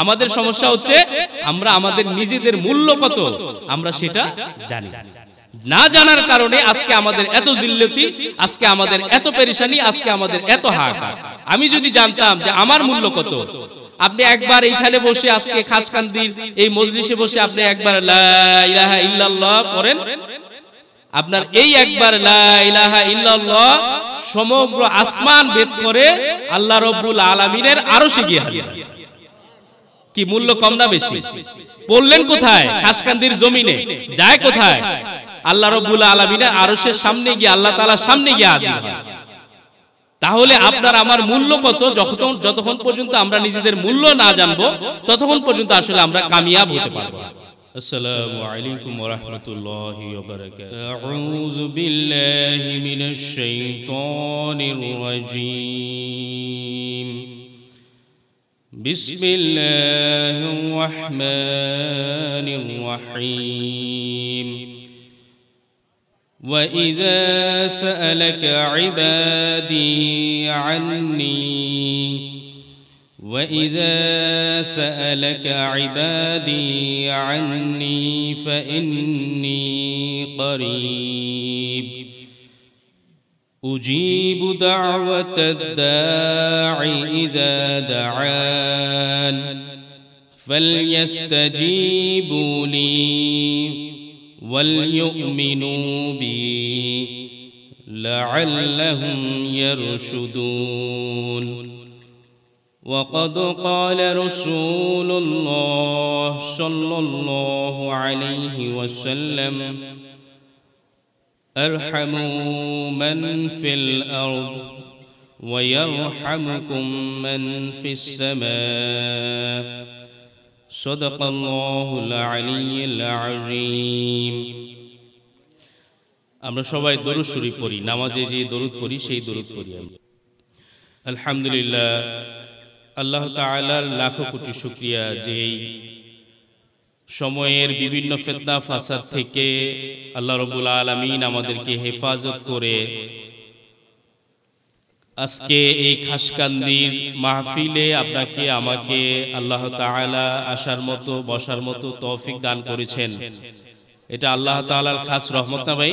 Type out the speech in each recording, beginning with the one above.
আমাদের সমস্যা হচ্ছে আমরা আমাদের নিজেদের মূল্য কত আমরা সেটা জানি না জানার কারণে আজকে আমাদের এত জিল্লতি আজকে আমাদের এত পেরেশানি আজকে আমাদের এত হাহাকার আমি যদি জানতাম যে আমার মূল্য কত আপনি একবার এইখানে বসে আজকে খাসকান্দির এই মজলিসে বসে আপনি একবার ইল্লাল্লাহ করেন আপনার এই একবার ইল্লাল্লাহ সমগ্র আসমান ভেদ করে আল্লাহ রবুল আলমিনের আরো শিখিয়ে হারিয়ে কি মূল্য কম না বেশি পড়লেন কোথায় খাসকান্দির জমিনে যায় কোথায় আল্লাহ রব্বুল আলমিনে আরসের সামনে গিয়ে আল্লাহ তালার সামনে গিয়ে আদি তাহলে আপনার আমার মূল্য কত যখন যতক্ষণ পর্যন্ত আমরা নিজেদের মূল্য না জানবো ততক্ষণ পর্যন্ত আসলে আমরা কামিয়াব হতে পারবো السلام عليكم ورحمة الله وبركاته أعوذ بالله من الشيطان الرجيم بسم الله الرحمن الرحيم وإذا سألك عبادي عني وإذا سألك عبادي عني فإني قريب أجيب دعوة الداع إذا دعان فليستجيبوا لي وليؤمنوا بي لعلهم يرشدون وقد قال رسول الله صلى الله عليه وسلم ارحموا من في الأرض ويرحمكم من في السماء صدق الله العلي العظيم আমরা সবাই দরুদ শরীফ পড়ি নামাজে যে দরুদ পড়ি সেই দরুদ পড়ি আমরা আলহামদুলিল্লাহ আল্লাহ তাআলার লাখো কোটি শুকরিয়া যে এই সময়ের বিভিন্ন ফেতনা ফাসাদ থেকে আল্লাহ রবুল আলমিন আমাদেরকে হেফাজত করে আজকে এই খাসকান্দির মাহফিলে আপনাকে আমাকে আল্লাহ তালা আসার মতো বসার মতো তৌফিক দান করেছেন এটা আল্লাহ তালার খাস রহমত না ভাই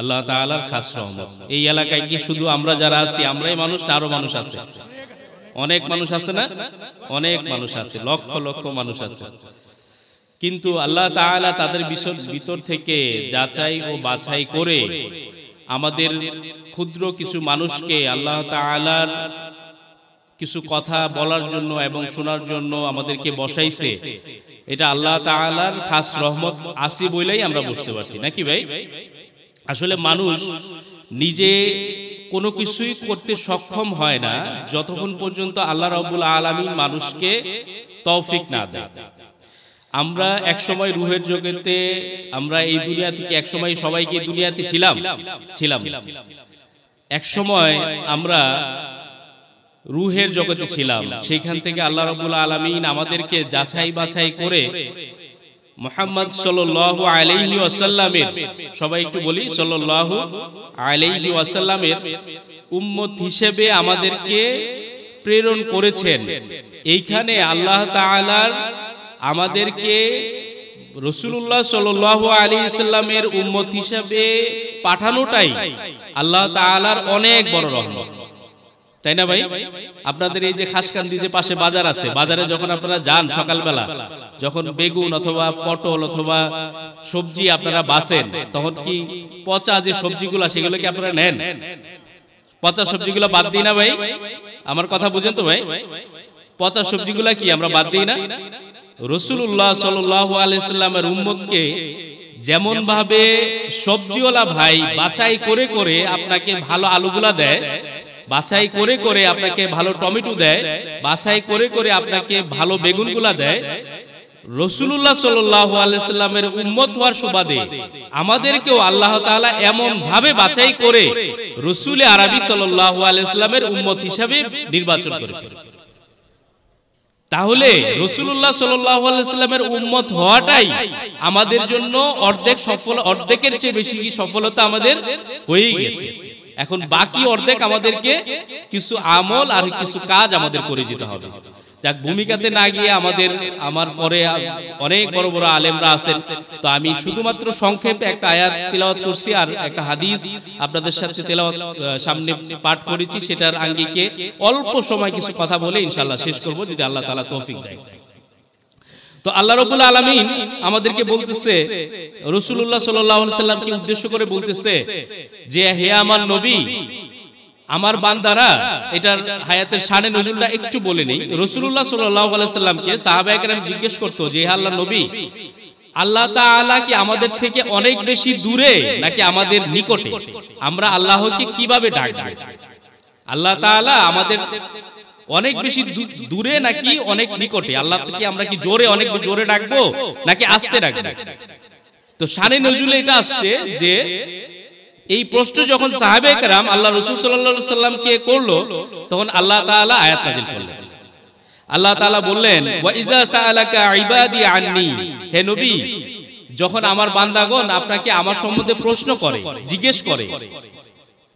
আল্লাহ তালার খাস রহমত এই এলাকায় কি শুধু আমরা যারা আছি আমরাই মানুষ না আরো মানুষ আছে অনেক মানুষ আছে না অনেক মানুষ আছে লক্ষ লক্ষ মানুষ আছে কিন্তু আল্লাহ তাআলা তাদের ভিতর থেকে যাচাই ও বাছাই করে আমাদের ক্ষুদ্র কিছু মানুষকে আল্লাহ তাআলার কিছু কথা বলার জন্য এবং শোনার জন্য আমাদেরকে বসাইছে এটা আল্লাহ তাআলার খাস রহমত আসি বলেই আমরা বুঝতে পারছি নাকি ভাই আসলে মানুষ নিজে কোনো কিছুই করতে সক্ষম হয় না যতক্ষণ পর্যন্ত আল্লাহ রবুল আলমী মানুষকে তৌফিক না দেয় আমরা এক সময় রুহের জগতে আমরা এই দুনিয়া থেকে এক সময় সবাইকে দুনিয়াতে ছিলাম ছিলাম সময় আমরা রুহের জগতে ছিলাম সেখান থেকে আল্লাহ রবুল্লা আলমিন আমাদেরকে যাচাই বাছাই করে মোহাম্মদ সাল্লু আলাইহি ওয়াসাল্লামের সবাই একটু বলি সাল্লু আলাইহি ওয়াসাল্লামের উম্মত হিসেবে আমাদেরকে প্রেরণ করেছেন এইখানে আল্লাহ তালার আমাদেরকে রসুল্লাহ সাল আলী ইসলামের উন্মত হিসাবে পাঠানোটাই আল্লাহ অনেক বড় রহমত তাই না ভাই আপনাদের এই যে খাসকান্দি যে পাশে বাজার আছে বাজারে যখন আপনারা যান সকালবেলা যখন বেগুন অথবা পটল অথবা সবজি আপনারা বাসেন তখন কি পচা যে সবজিগুলো সেগুলো কি আপনারা নেন পচা সবজিগুলো বাদ দিই না ভাই আমার কথা বুঝেন তো ভাই পচা সবজিগুলা কি আমরা বাদ দিই না রসুল্লাহ সাল্লাহ আলাইস্লামের উম্মতকে যেমন ভাবে সবজিওয়ালা ভাই বাছাই করে করে আপনাকে ভালো আলুগুলা দেয় বাছাই করে করে আপনাকে ভালো টমেটো দেয় বাছাই করে করে আপনাকে ভালো বেগুনগুলা দেয় রসুল্লাহ সাল্লাহ আলাইস্লামের উম্মত হওয়ার সুবাদে আমাদেরকেও আল্লাহ তালা এমন ভাবে বাছাই করে রসুল আরবি সাল্লাহ আলাইস্লামের উম্মত হিসাবে নির্বাচন করেছে তাহলে রসুল্লাহ সাল্লামের উন্মত হওয়াটাই আমাদের জন্য অর্ধেক সফল অর্ধেকের চেয়ে বেশি সফলতা আমাদের হয়েই গেছে এখন বাকি অর্ধেক আমাদেরকে কিছু আমল আর কিছু কাজ আমাদের করে যেতে হবে যাক ভূমিকাতে না গিয়ে আমাদের আমার পরে অনেক বড় বড় আলেমরা আছেন তো আমি শুধুমাত্র সংক্ষেপে একটা আয়াত তেলাওয়াত করছি আর একটা হাদিস আপনাদের সাথে তেলাওয়াত সামনে পাঠ করেছি সেটার আঙ্গিকে অল্প সময় কিছু কথা বলে ইনশাআল্লাহ শেষ করব যদি আল্লাহ তাআলা তৌফিক দেয় তো আল্লাহ রবুল আলমিন আমাদেরকে বলতেছে রসুল্লাহ সাল্লাহ সাল্লামকে উদ্দেশ্য করে বলতেছে যে হে আমার নবী আমার বান্দারা এটার হায়াতের সানে নজরুলটা একটু বলে নেই রসুল্লাহ সাল্লামকে সাহাবাহাম জিজ্ঞেস করতো যে আল্লাহ নবী আল্লাহ তাআলা কি আমাদের থেকে অনেক বেশি দূরে নাকি আমাদের নিকটে আমরা আল্লাহকে কিভাবে ডাকবো আল্লাহ তাআলা আমাদের অনেক বেশি দূরে নাকি অনেক নিকটে আল্লাহ থেকে আমরা কি জোরে অনেক জোরে ডাকবো নাকি আস্তে ডাকবো তো সানে নজরুল এটা আসছে যে এই প্রশ্ন যখন সাহাবে কারাম আল্লাহ রসুল সাল্লা সাল্লামকে করলো তখন আল্লাহ তালা আয়াত নাজিল করলেন আল্লাহ তালা বললেন হে নবী যখন আমার বান্দাগণ আপনাকে আমার সম্বন্ধে প্রশ্ন করে জিজ্ঞেস করে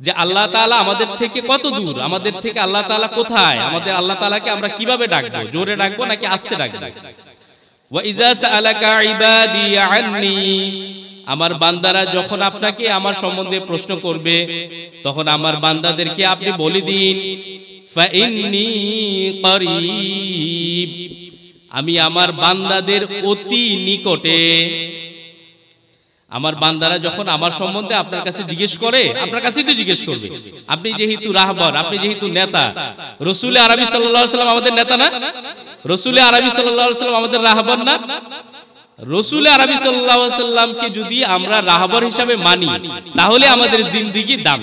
যে আল্লাহ তালা আমাদের থেকে কত দূর আমাদের থেকে আল্লাহ তালা কোথায় আমাদের আল্লাহ তালাকে আমরা কিভাবে ডাকবো জোরে ডাকবো নাকি আস্তে ডাকবো আমার বান্দারা যখন আপনাকে আমার সম্বন্ধে প্রশ্ন করবে তখন আমার বান্দাদেরকে আপনি বলে দিন আমি আমার বান্দাদের অতি নিকটে আমার বান্দারা যখন আমার সম্বন্ধে আপনার কাছে জিজ্ঞেস করে আপনার কাছেই তো জিজ্ঞেস করবে আপনি যেহেতু রাহবর আপনি যেহেতু নেতা রসুল আরবি সাল্লাম আমাদের নেতা না রসুল আরবি সাল্লাম আমাদের রাহবর না রসুল আরবি সাল্লাহামকে যদি আমরা রাহবর হিসাবে মানি তাহলে আমাদের জিন্দিগি দাম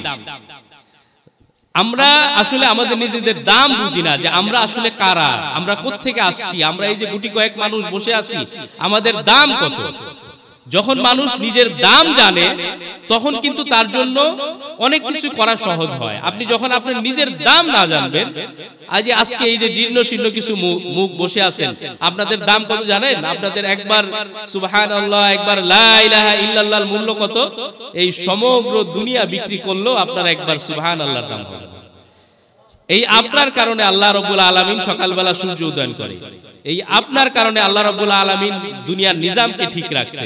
আমরা আসলে আমাদের নিজেদের দাম বুঝি না যে আমরা আসলে কারা আমরা কোথেকে আসছি আমরা এই যে গুটি কয়েক মানুষ বসে আছি আমাদের দাম কত যখন মানুষ নিজের দাম জানে তখন কিন্তু তার জন্য অনেক কিছু করা সহজ হয় আপনি যখন আপনার নিজের দাম না জানবেন আজ আজকে এই যে জীর্ণ শীর্ণ কিছু মুখ বসে আছেন আপনাদের দাম কত জানেন আপনাদের একবার সুবাহান আল্লাহ একবার লাইলাহা ইল্লাল্লাহর মূল্য কত এই সমগ্র দুনিয়া বিক্রি করলেও আপনার একবার সুবাহান আল্লাহর দাম এই আপনার কারণে আল্লাহ রবুল আলমিন সকালবেলা সূর্য উদয়ন করে এই আপনার কারণে আল্লাহ রব্বুল আলমিন দুনিয়ার নিজামকে ঠিক রাখছে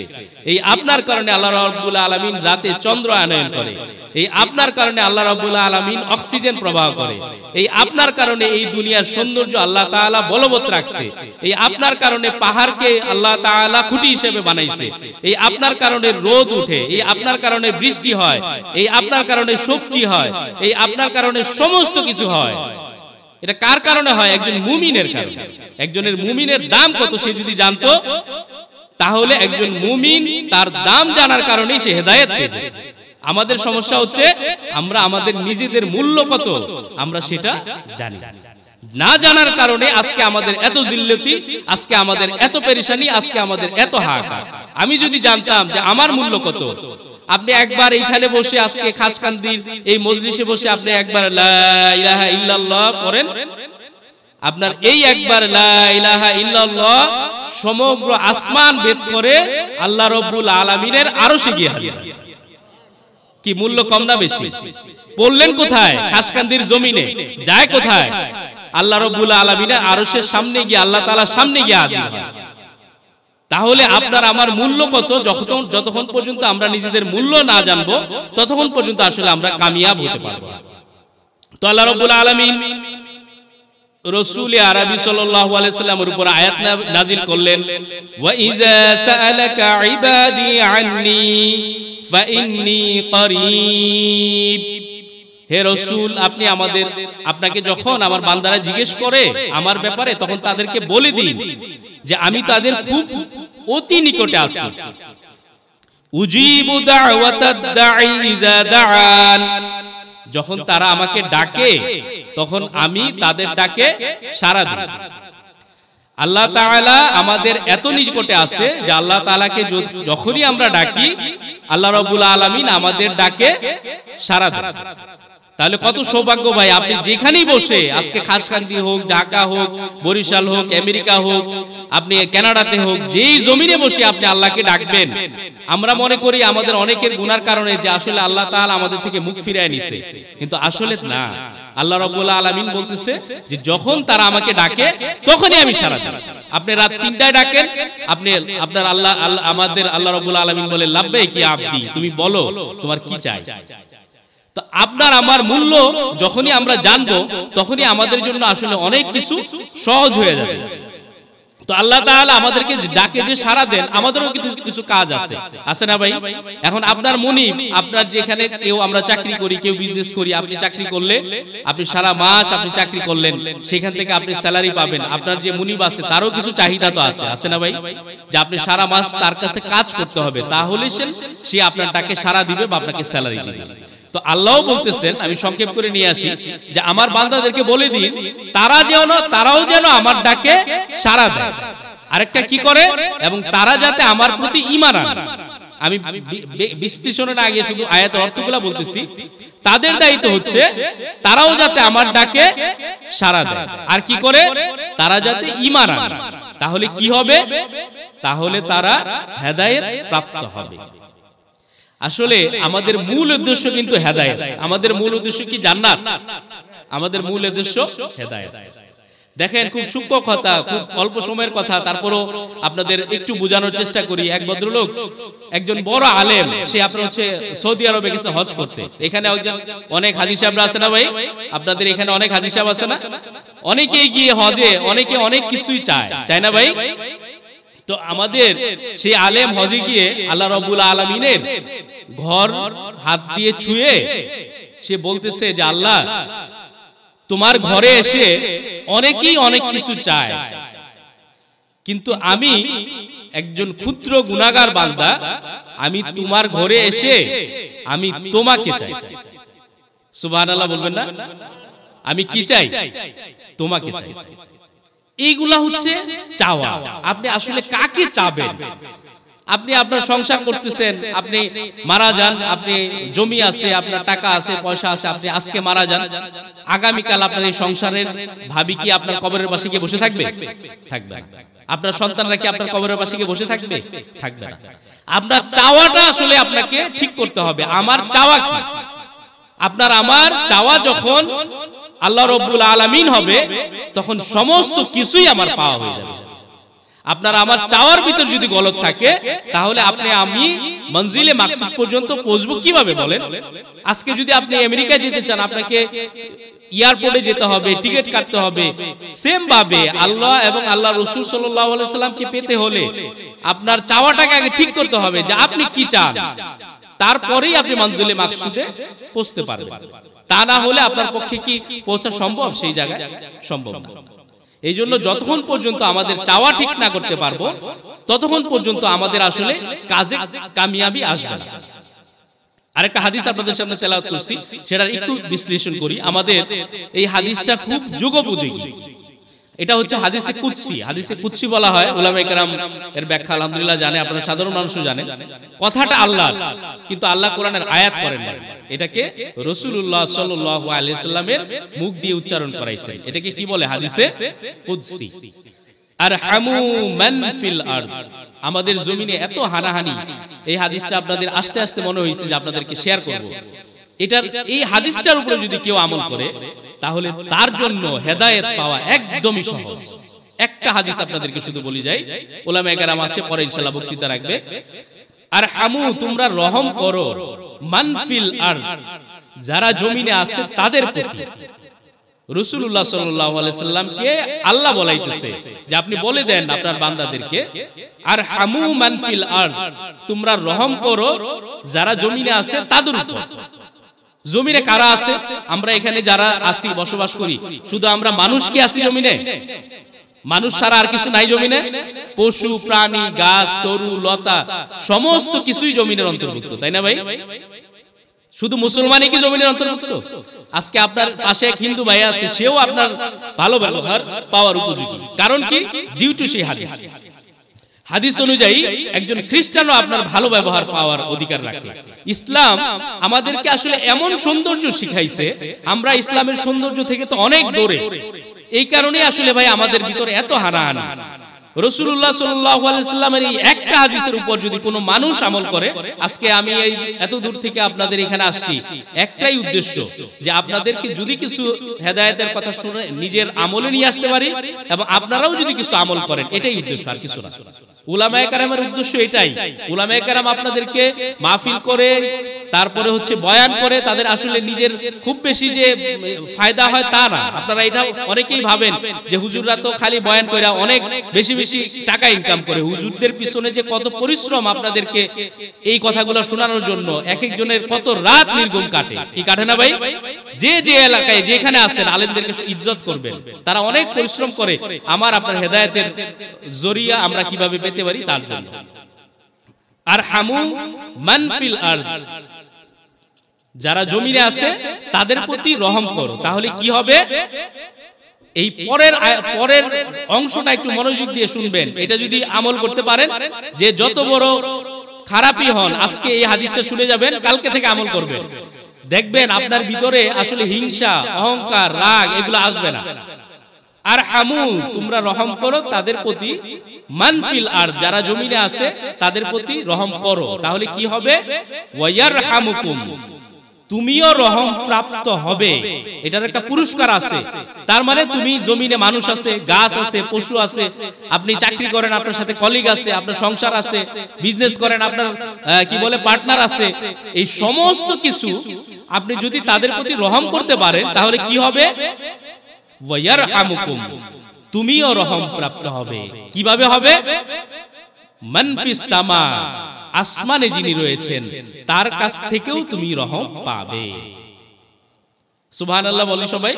এই আপনার কারণে আল্লাহ রব্বুল আলমিন রাতে চন্দ্র আনয়ন করে এই আপনার কারণে আল্লাহ রব্বুল আলমিন অক্সিজেন প্রবাহ করে এই আপনার কারণে এই দুনিয়ার সৌন্দর্য আল্লাহ তাআলা বলবৎ রাখছে এই আপনার কারণে পাহাড়কে আল্লাহ তালা খুঁটি হিসেবে বানাইছে এই আপনার কারণে রোদ উঠে এই আপনার কারণে বৃষ্টি হয় এই আপনার কারণে সবজি হয় এই আপনার কারণে সমস্ত কিছু হয় এটা কার কারণে হয় একজন মুমিনের কারণে একজনের মুমিনের দাম কত সে যদি জানতো তাহলে একজন মুমিন তার দাম জানার কারণেই সে হেদায়ত পেয়ে আমাদের সমস্যা হচ্ছে আমরা আমাদের নিজেদের মূল্য কত আমরা সেটা জানি না জানার কারণে আজকে আমাদের এত জিল্লতি আজকে আমাদের এত পেরেশানি আজকে আমাদের এত হাহাকার আমি যদি জানতাম যে আমার মূল্য কত আপনি একবার এইখানে বসে আজকে খাসকান্দির এই মজলিসে বসে আপনি একবার লাইলাহা ইল্লাল্লাহ আপনার এই একবার সমগ্র আসমান বেদ করে আল্লাহ রব্বুল আলামিনের আরো সে গিয়ে কি মূল্য কম না বেশি পড়লেন কোথায় খাসকান্দির জমিনে যায় কোথায় আল্লাহ রব্বুল আলামিনের আরশের সামনে গিয়ে আল্লাহ তাআলার সামনে গিয়ে হাজির তাহলে আপনার আমার মূল্য কত যখন যতক্ষণ পর্যন্ত আমরা নিজেদের মূল্য না জানবো ততক্ষণ পর্যন্ত আসলে আমরা কামিয়াব হতে পারবো তো আল্লাহ রব্বুল আলামিন রসুল আরবি সাল্লাল্লাহু আলাইহি সাল্লামের উপর আয়াত নাযিল করলেন ওয়া ইযা ইবাদি ফা ইন্নী করিব হে রসুল আপনি আমাদের আপনাকে যখন আমার বান্দারা জিজ্ঞেস করে আমার ব্যাপারে তখন তাদেরকে বলে দিন যে আমি তাদের খুব অতি নিকটে আসি যখন তারা আমাকে ডাকে তখন আমি তাদের ডাকে সারা দিই আল্লাহ তাআলা আমাদের এত নিকটে আছে যে আল্লাহ তাআলাকে যখনই আমরা ডাকি আল্লাহ রবুল আলামিন আমাদের ডাকে সারা দেন তাহলে কত সৌভাগ্য ভাই আপনি যেখানেই বসে আজকে খাসকান্দি হোক ঢাকা হোক বরিশাল হোক আমেরিকা হোক আপনি কানাডাতে হোক যেই জমিনে বসে আপনি আল্লাহকে ডাকবেন আমরা মনে করি আমাদের অনেকের গুনার কারণে যে আসলে আল্লাহ তাআলা আমাদের থেকে মুখ ফিরিয়ে নিছে কিন্তু আসলে না আল্লাহ রাব্বুল আলামিন বলতেছে যে যখন তারা আমাকে ডাকে তখনই আমি সাড়া দিই আপনি রাত 3টায় ডাকেন আপনি আপনার আল্লাহ আমাদের আল্লাহ রাব্বুল আলামিন বলে লাব্বাইক ইয়া আবদি তুমি বলো তোমার কি চাই তো আপনার আমার মূল্য যখনই আমরা জানবো তখনই আমাদের জন্য আসলে অনেক কিছু সহজ হয়ে যাবে তো আল্লাহ তাহলে আমাদেরকে ডাকে যে সারা দেন আমাদেরও কিছু কিছু কাজ আছে আছে না ভাই এখন আপনার মনি আপনার যেখানে কেউ আমরা চাকরি করি কেউ বিজনেস করি আপনি চাকরি করলে আপনি সারা মাস আপনি চাকরি করলেন সেখান থেকে আপনি স্যালারি পাবেন আপনার যে মনিব আছে তারও কিছু চাহিদা তো আছে আছে না ভাই যে আপনি সারা মাস তার কাছে কাজ করতে হবে তাহলে সে আপনার তাকে সারা দিবে বা আপনাকে স্যালারি দিবে তো আল্লাহ বলতেছেন আমি সংক্ষেপ করে নিয়ে আসি যে আমার বান্দাদেরকে বলে দিন তারা যেন তারাও যেন আমার ডাকে সারা দেয় আরেকটা কি করে এবং তারা যাতে আমার প্রতি ইমান আনে আমি বিশ্লেষণের আগে শুধু আয়াত অর্থগুলা বলতেছি তাদের দায়িত্ব হচ্ছে তারাও যাতে আমার ডাকে সারা দেয় আর কি করে তারা যাতে ইমান আনে তাহলে কি হবে তাহলে তারা হেদায়েত প্রাপ্ত হবে আসলে আমাদের মূল উদ্দেশ্য কিন্তু হেদায়ত আমাদের মূল উদ্দেশ্য কি জান্নাত আমাদের মূল উদ্দেশ্য হেদায়ত দেখেন খুব সূক্ষ্ম কথা খুব অল্প সময়ের কথা তারপরও আপনাদের একটু বোঝানোর চেষ্টা করি এক ভদ্রলোক একজন বড় আলেম সে আপনার হচ্ছে সৌদি আরবে গেছে হজ করতে এখানে অনেক হাজি সাহেব আছে না ভাই আপনাদের এখানে অনেক হাজি সাহেব আছে না অনেকেই গিয়ে হজে অনেকে অনেক কিছুই চায় চায় না ভাই তো আমাদের সেই আলেম হজে গিয়ে আল্লাহ রবুল আলমিনের ঘর হাত দিয়ে ছুঁয়ে সে বলতেছে যে আল্লাহ তোমার ঘরে এসে অনেকেই অনেক কিছু চায় কিন্তু আমি একজন ক্ষুদ্র গুণাগার বান্দা আমি তোমার ঘরে এসে আমি তোমাকে চাই সুবাহ আল্লাহ বলবেন না আমি কি চাই তোমাকে চাই এইগুলা হচ্ছে চাওয়া আপনি আসলে কাকে চাবেন আপনি আপনার সংসার করতেছেন আপনি মারা যান আপনি জমি আছে আপনার টাকা আছে পয়সা আছে আপনি আজকে মারা যান আগামীকাল আপনার এই সংসারের ভাবি কি আপনার কবরের পাশে গিয়ে বসে থাকবে থাকবে আপনার সন্তানরা কি আপনার কবরের পাশে গিয়ে বসে থাকবে থাকবে না আপনার চাওয়াটা আসলে আপনাকে ঠিক করতে হবে আমার চাওয়া কি আপনার আমার চাওয়া যখন আল্লাহ রব্বুল আলামিন হবে তখন সমস্ত কিছুই আমার পাওয়া হয়ে যাবে আপনার আমার চাওয়ার ভিতর যদি গলত থাকে তাহলে আপনি আমি মঞ্জিলে মাকসুদ পর্যন্ত পৌঁছবো কিভাবে বলেন আজকে যদি আপনি আমেরিকায় যেতে চান আপনাকে এয়ারপোর্টে যেতে হবে টিকিট কাটতে হবে সেম ভাবে আল্লাহ এবং আল্লাহ রসুল সাল্লাহ সাল্লামকে পেতে হলে আপনার চাওয়াটাকে আগে ঠিক করতে হবে যে আপনি কি চান তারপরেই আপনি মঞ্জুলে মাকসুদে পৌঁছতে পারবেন তা না হলে আপনার পক্ষে কি পৌঁছা সম্ভব সেই জায়গায় সম্ভব না এই জন্য যতক্ষণ পর্যন্ত আমাদের চাওয়া ঠিক না করতে পারবো ততক্ষণ পর্যন্ত আমাদের আসলে কাজে কামিয়াবি আসবে না আরেকটা হাদিস আপনাদের সামনে তেলাওয়াত করছি সেটা একটু বিশ্লেষণ করি আমাদের এই হাদিসটা খুব যুগোপযোগী এটা হচ্ছে হাদিসে কুৎসি হাদিসে কুৎসি বলা হয় ওলামা ইকরাম এর ব্যাখ্যা আলহামদুলিল্লাহ জানে আপনারা সাধারণ মানুষও জানে কথাটা আল্লাহ কিন্তু আল্লাহ কোরআনের আয়াত করেন না এটাকে রসুল্লাহ সাল্লু আলিয়া সাল্লামের মুখ দিয়ে উচ্চারণ করাইছে এটাকে কি বলে হাদিসে কুৎসি আর হামু মান ফিল আরদ আমাদের জমিনে এত হানাহানি এই হাদিসটা আপনাদের আস্তে আস্তে মনে হয়েছে যে আপনাদেরকে শেয়ার করবো এটার এই হাদিসটার উপরে যদি কেউ আমল করে তাহলে তার জন্য হেদায়ত পাওয়া একদমই সহজ একটা হাদিস আপনাদেরকে শুধু বলি যাই ওলামা এগারাম আসে পরে ইনশাল্লাহ বক্তৃতা রাখবে আর হামু তোমরা রহম করো মানফিল আর যারা জমিনে আছে তাদের প্রতি রসুল্লাহ সাল্লামকে আল্লাহ বলাইতেছে যে আপনি বলে দেন আপনার বান্দাদেরকে আর হামু মানফিল আর তোমরা রহম করো যারা জমিনে আছে তাদের উপর জমিনে কারা আছে আমরা এখানে যারা আসি বসবাস করি শুধু আমরা মানুষ কি আছি জমিনে মানুষ ছাড়া আর কিছু নাই জমিনে পশু প্রাণী গাছ তরু লতা সমস্ত কিছুই জমিনের অন্তর্ভুক্ত তাই না ভাই শুধু মুসলমানই কি জমিনের অন্তর্ভুক্ত আজকে আপনার পাশে এক হিন্দু ভাই আছে সেও আপনার ভালো ব্যবহার পাওয়ার উপযোগী কারণ কি ডিউটি সেই হাদিস হাদিস অনুযায়ী একজন খ্রিস্টানও আপনার ভালো ব্যবহার পাওয়ার অধিকার রাখে ইসলাম আমাদেরকে আসলে এমন সৌন্দর্য শিখাইছে আমরা ইসলামের সৌন্দর্য থেকে তো অনেক দূরে এই কারণে আসলে ভাই আমাদের ভিতরে এত হানাহানি রসুল্লাহ করে আপনারাও যদি কিছু আমল করেন এটাই উদ্দেশ্য আর কিছু না উদ্দেশ্য এটাই আপনাদেরকে করে তারপরে হচ্ছে বয়ান করে তাদের আসলে নিজের খুব বেশি যে ফায়দা হয় তা না আপনারা এটা অনেকেই ভাবেন যে হুজুররা তো খালি বয়ান করে অনেক বেশি বেশি টাকা ইনকাম করে হুজুরদের পিছনে যে কত পরিশ্রম আপনাদেরকে এই কথাগুলো শোনানোর জন্য এক একজনের কত রাত নির্গম কাটে কি কাটে না ভাই যে যে এলাকায় যেখানে আছেন আলেমদেরকে ইজ্জত করবেন তারা অনেক পরিশ্রম করে আমার আপনার হেদায়তের জরিয়া আমরা কিভাবে পেতে পারি তার জন্য আর হামু মানফিল আর্থ যারা জমিনে আছে তাদের প্রতি রহম করো তাহলে কি হবে এই পরের পরের অংশটা একটু মনোযোগ দিয়ে শুনবেন এটা যদি আমল করতে পারেন যে যত বড় খারাপই হন আজকে এই হাদিসটা শুনে যাবেন কালকে থেকে আমল করবেন দেখবেন আপনার ভিতরে আসলে হিংসা অহংকার রাগ এগুলো আসবে না আর হামু তোমরা রহম করো তাদের প্রতি মানফিল আর যারা জমিনে আছে তাদের প্রতি রহম করো তাহলে কি হবে ওয়াইয়ার হামুকুম তুমিও রহম প্রাপ্ত হবে এটার একটা পুরস্কার আছে তার মানে তুমি জমিনে মানুষ আছে গাছ আছে পশু আছে আপনি চাকরি করেন আপনার সাথে কলিগ আছে আপনার সংসার আছে বিজনেস করেন আপনার কি বলে পার্টনার আছে এই সমস্ত কিছু আপনি যদি তাদের প্রতি রহম করতে পারেন তাহলে কি হবে তুমিও রহম প্রাপ্ত হবে কিভাবে হবে মনফিস আসমানে যিনি রয়েছেন তার কাছ থেকেও তুমি রহম পাবে আল্লাহ বলি সবাই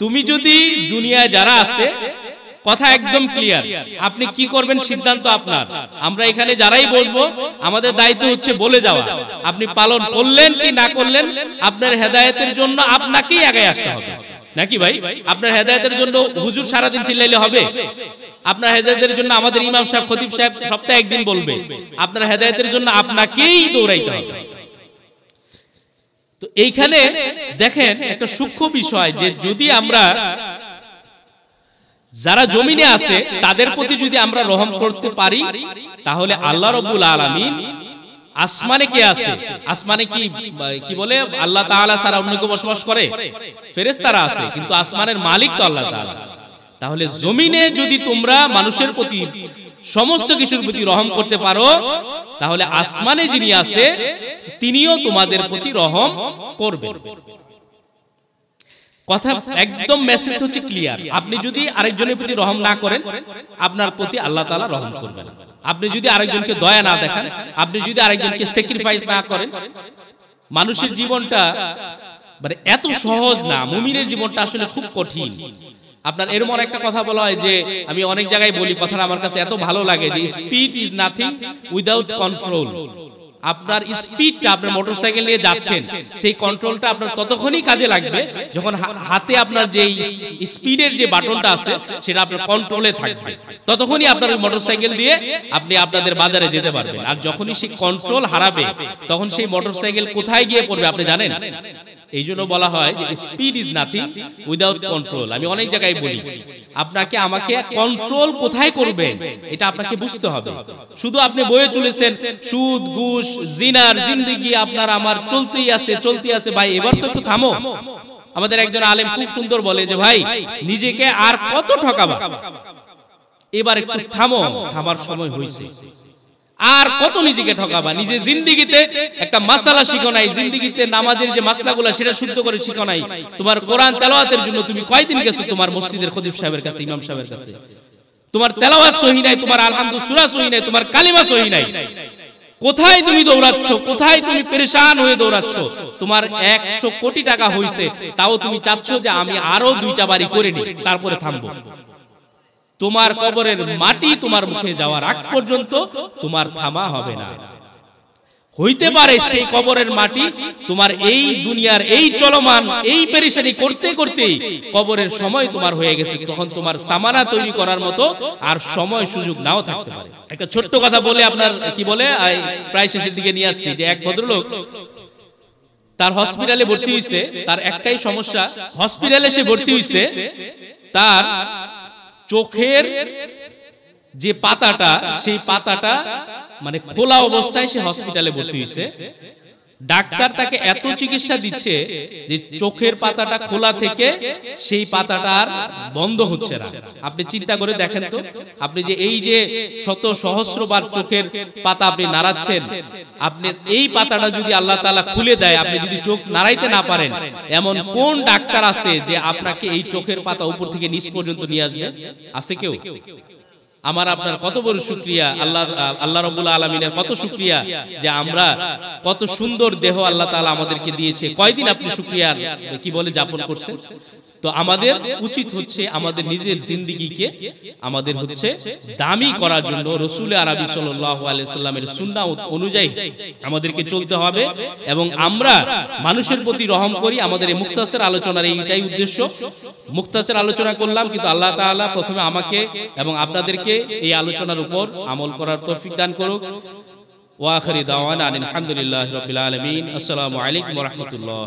তুমি যদি দুনিয়ায় যারা আছে কথা একদম ক্লিয়ার আপনি কি করবেন সিদ্ধান্ত আপনার আমরা এখানে যারাই বলবো আমাদের দায়িত্ব হচ্ছে বলে যাওয়া আপনি পালন করলেন কি না করলেন আপনার হেদায়তের জন্য আপনাকেই আগে আসতে হবে নাকি ভাই আপনার হেদায়তের জন্য হুজুর সারা দিন চিল্লাইলে হবে আপনার হেদায়তের জন্য আমাদের ইমাম সাহেব খতিব সাহেব সপ্তাহে একদিন বলবে আপনার হেদায়তের জন্য আপনাকেই দৌড়াইতে হবে তো এইখানে দেখেন একটা সূক্ষ্ম বিষয় যে যদি আমরা যারা জমিনে আছে তাদের প্রতি যদি আমরা রহম করতে পারি তাহলে আল্লাহ রব্বুল আলমিন আসমানে কে আছে আসমানে কি কি বলে আল্লাহ তাআলা সারা অন্য কেউ বসবাস করে ফেরেশতারা আছে কিন্তু আসমানের মালিক তো আল্লাহ তাআলা তাহলে জমিনে যদি তোমরা মানুষের প্রতি সমস্ত কিছুর প্রতি রহম করতে পারো তাহলে আসমানে যিনি আছে তিনিও তোমাদের প্রতি রহম করবেন কথা একদম মেসেজ হচ্ছে ক্লিয়ার আপনি যদি আরেকজনের প্রতি রহম না করেন আপনার প্রতি আল্লাহ তালা রহম করবেন আপনি যদি আরেকজনকে দয়া না দেখান আপনি যদি আরেকজনকে স্যাক্রিফাইস না করেন মানুষের জীবনটা মানে এত সহজ না মুমিনের জীবনটা আসলে খুব কঠিন আপনার এরম একটা কথা বলা হয় যে আমি অনেক জায়গায় বলি কথাটা আমার কাছে এত ভালো লাগে যে speed is nothing without control আপনার স্পিডটা আপনার মোটরসাইকেল নিয়ে যাচ্ছেন সেই কন্ট্রোলটা আপনার ততক্ষণই কাজে লাগবে যখন হাতে আপনার যে স্পিডের যে বাটনটা আছে সেটা আপনার কন্ট্রোলে থাকবে ততক্ষণই আপনার মোটরসাইকেল দিয়ে আপনি আপনাদের বাজারে যেতে পারবেন আর যখনই সেই কন্ট্রোল হারাবে তখন সেই মোটরসাইকেল কোথায় গিয়ে পড়বে আপনি জানেন এই জন্য বলা হয় যে speed is nothing without control আমি অনেক জায়গায় বলি আপনাকে আমাকে কন্ট্রোল কোথায় করবেন এটা আপনাকে বুঝতে হবে শুধু আপনি বয়ে চলেছেন সুদ ঘুষ জিনার জিন্দিগি আপনার আমার চলতেই আছে চলতেই আছে ভাই এবার তো একটু থামো আমাদের একজন আলেম খুব সুন্দর বলে যে ভাই নিজেকে আর কত ঠকাবা এবার একটু থামো থামার সময় হয়েছে আর কত নিজেকে ঠকাবা নিজে জিন্দিগিতে একটা মাসালা শিখো নাই জিন্দিগিতে নামাজের যে মাসলাগুলো সেটা শুদ্ধ করে শিখো নাই তোমার কোরআন তেলাওয়াতের জন্য তুমি কয়দিন গেছো তোমার মসজিদের খদিফ সাহেবের কাছে ইমাম সাহেবের কাছে তোমার তেলাওয়াত সহি নাই তোমার আলহামদু সুরা সহি নাই তোমার কালিমা সহি নাই কোথায় তুমি দৌড়াচ্ছ কোথায় তুমি পরেশান হয়ে দৌড়াচ্ছ তোমার একশো কোটি টাকা হয়েছে তাও তুমি চাচ্ছ যে আমি আরো দুইটা বাড়ি করে নি তারপরে থামবো তোমার কবরের মাটি তোমার মুখে যাওয়ার আগ পর্যন্ত তোমার থামা হবে না হইতে পারে সেই কবরের মাটি তোমার এই দুনিয়ার এই চলমান এই পেরেশানি করতে করতে কবরের সময় তোমার হয়ে গেছে তখন তোমার সামানা তৈরি করার মতো আর সময় সুযোগ নাও থাকতে পারে একটা ছোট্ট কথা বলে আপনার কি বলে প্রায় শেষের দিকে নিয়ে আসছি যে এক ভদ্রলোক তার হসপিটালে ভর্তি হয়েছে তার একটাই সমস্যা হসপিটালে সে ভর্তি হয়েছে তার চোখের যে পাতাটা সেই পাতাটা মানে খোলা অবস্থায় সে হসপিটালে ভর্তি হয়েছে ডাক্তার তাকে এত চিকিৎসা দিচ্ছে যে চোখের পাতাটা খোলা থেকে সেই পাতাটা আর বন্ধ হচ্ছে না আপনি চিন্তা করে দেখেন তো আপনি যে এই যে শত সহস্রবার চোখের পাতা আপনি নাড়াচ্ছেন আপনি এই পাতাটা যদি আল্লাহ তালা খুলে দেয় আপনি যদি চোখ নাড়াইতে না পারেন এমন কোন ডাক্তার আছে যে আপনাকে এই চোখের পাতা উপর থেকে নিচ পর্যন্ত নিয়ে আসবে আছে কেউ আমার আপনার কত বড় শুক্রিয়া আল্লাহ আল্লাহ রবুল্লা আলমিনের কত শুক্রিয়া যে আমরা কত সুন্দর দেহ আল্লাহ তালা আমাদেরকে দিয়েছে কয়দিন আপনি শুক্রিয়া কি বলে যাপন করছেন তো আমাদের উচিত হচ্ছে আমাদের নিজের জিন্দিগিকে আমাদের হচ্ছে দামি করার জন্য রসুল আরবি সাল্লামের সুন্না অনুযায়ী আমাদেরকে চলতে হবে এবং আমরা মানুষের প্রতি রহম করি আমাদের এই মুক্তাসের আলোচনার এইটাই উদ্দেশ্য মুক্তাসের আলোচনা করলাম কিন্তু আল্লাহ তালা প্রথমে আমাকে এবং আপনাদেরকে এই আলোচনার উপর আমল করার তফিক দান করুক ওয়াখরি দাওয়ান আলহামদুলিল্লাহ রবিলাম আসসালামু আলাইকুম রহমতুল্লাহ